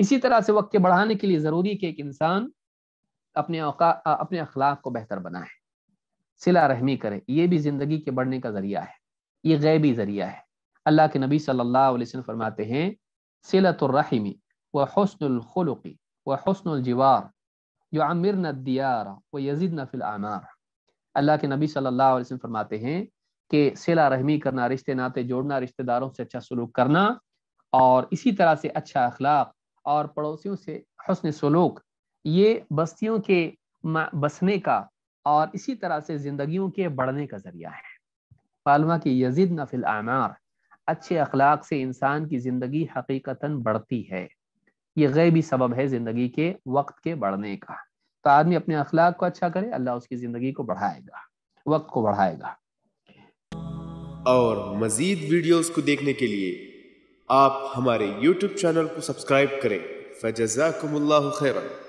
इसी तरह से वक्त बढ़ाने के लिए ज़रूरी कि एक इंसान अपने अवका अपने अखलाक को बेहतर बनाए सिला रहमी करे ये भी ज़िंदगी के बढ़ने का ज़रिया है ये गैबी ज़रिया है अल्लाह के नबी सल्लल्लाहु अलैहि वसल्लम फरमाते हैं सिलतरहमी व हसनखलुकी व हसनजवार जो आमिर नदियार व यजिद नफिल आमार अल्लाह के नबी सल्लल्लाहु अलैहि वसल्लम फरमाते हैं कि सिला रहमी करना रिश्ते नाते जोड़ना रिश्तेदारों से अच्छा सलूक करना और इसी तरह से अच्छा अखलाक और पड़ोसियों से हसन सलूक ये बस्तियों के बसने का और इसी तरह से ज़िंदगी के बढ़ने का ज़रिया है पालमा की यजिद नफिल आमार अच्छे अखलाक से इंसान की ज़िंदगी हकीकता बढ़ती है ये गैबी सबब है ज़िंदगी के वक्त के बढ़ने का तो आदमी अपने अखलाक को अच्छा करे अल्लाह उसकी ज़िंदगी को बढ़ाएगा वक्त को बढ़ाएगा और मज़ीद वीडियोज़ को देखने के लिए आप हमारे YouTube चैनल को सब्सक्राइब करें फजाकुम्ला खैरन